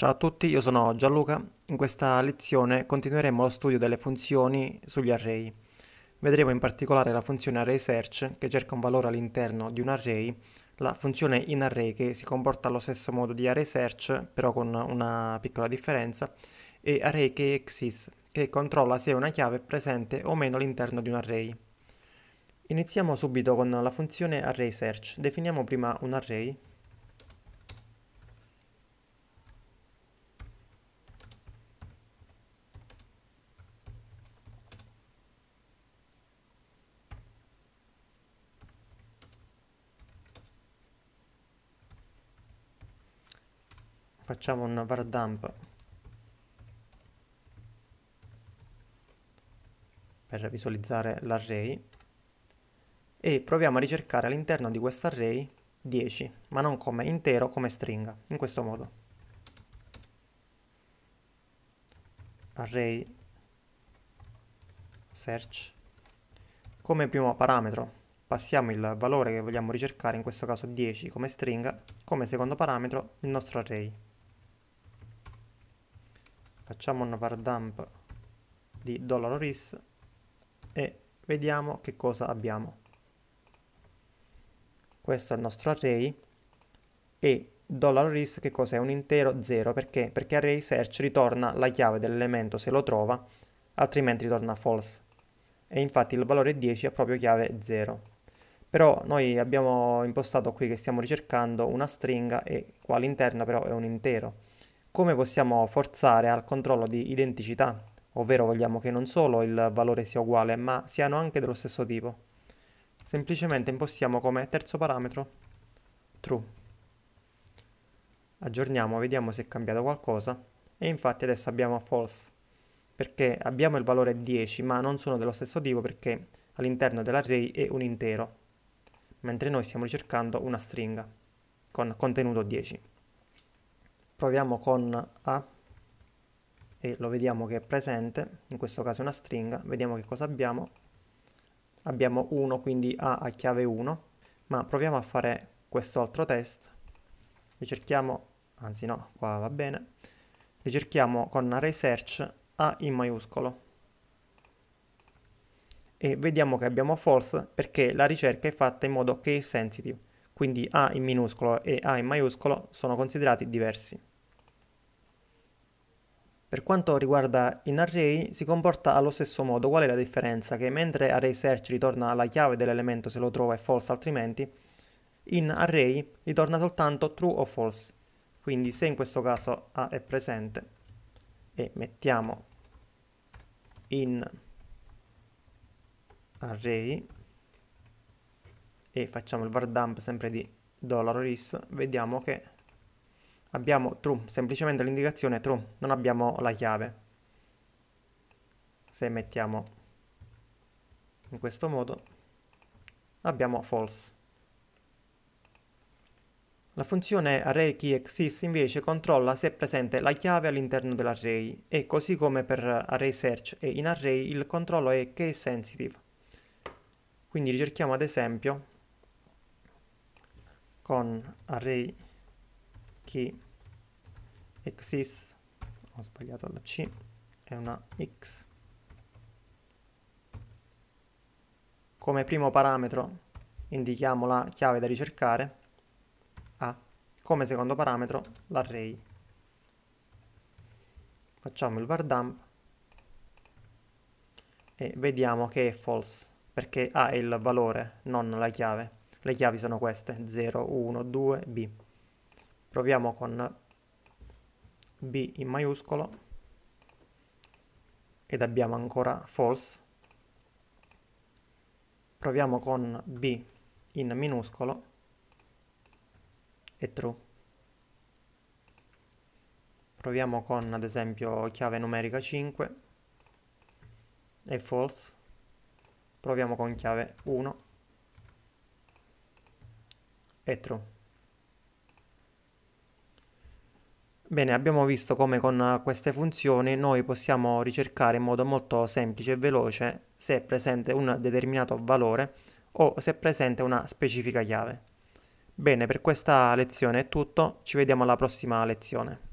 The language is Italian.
Ciao a tutti, io sono Gianluca. In questa lezione continueremo lo studio delle funzioni sugli array. Vedremo in particolare la funzione arraySearch che cerca un valore all'interno di un array, la funzione inArray che si comporta allo stesso modo di arraySearch però con una piccola differenza, e array che controlla se una chiave è presente o meno all'interno di un array. Iniziamo subito con la funzione arraySearch. Definiamo prima un array facciamo un var dump per visualizzare l'array e proviamo a ricercare all'interno di questo array 10, ma non come intero, come stringa, in questo modo. Array search. Come primo parametro passiamo il valore che vogliamo ricercare, in questo caso 10 come stringa, come secondo parametro il nostro array facciamo una var dump di $ris e vediamo che cosa abbiamo questo è il nostro array e $ris che cos'è? Un intero 0 perché? Perché array search ritorna la chiave dell'elemento se lo trova, altrimenti ritorna false. E infatti il valore 10 ha proprio chiave 0. Però noi abbiamo impostato qui che stiamo ricercando una stringa e qua all'interno però è un intero. Come possiamo forzare al controllo di identicità? Ovvero vogliamo che non solo il valore sia uguale, ma siano anche dello stesso tipo. Semplicemente impostiamo come terzo parametro true. Aggiorniamo, vediamo se è cambiato qualcosa. E infatti adesso abbiamo false, perché abbiamo il valore 10, ma non sono dello stesso tipo perché all'interno dell'array è un intero, mentre noi stiamo ricercando una stringa con contenuto 10 proviamo con A e lo vediamo che è presente, in questo caso è una stringa, vediamo che cosa abbiamo. Abbiamo 1, quindi A a chiave 1, ma proviamo a fare questo altro test. Ricerchiamo, anzi no, qua va bene, ricerchiamo con array search A in maiuscolo. E vediamo che abbiamo false perché la ricerca è fatta in modo case sensitive, quindi A in minuscolo e A in maiuscolo sono considerati diversi. Per quanto riguarda in array si comporta allo stesso modo, qual è la differenza? Che mentre array search ritorna la chiave dell'elemento se lo trova è false altrimenti, in array ritorna soltanto true o false. Quindi se in questo caso A è presente e mettiamo in array e facciamo il var dump sempre di $ris, vediamo che abbiamo true, semplicemente l'indicazione true, non abbiamo la chiave. Se mettiamo in questo modo abbiamo false. La funzione ArrayKeyExist invece controlla se è presente la chiave all'interno dell'array e così come per ArraySearch e in array il controllo è keySensitive. Quindi ricerchiamo ad esempio con array che exis, ho sbagliato la C, è una x. Come primo parametro indichiamo la chiave da ricercare, A. Come secondo parametro l'array. Facciamo il vardump e vediamo che è false perché ha il valore, non la chiave. Le chiavi sono queste, 0, 1, 2, B proviamo con b in maiuscolo ed abbiamo ancora false proviamo con b in minuscolo e true proviamo con ad esempio chiave numerica 5 e false proviamo con chiave 1 e true Bene, abbiamo visto come con eh, queste funzioni noi possiamo ricercare in modo molto semplice e veloce se è presente un determinato valore o se è presente una specifica chiave. Bene, per questa lezione è tutto, ci vediamo alla prossima lezione.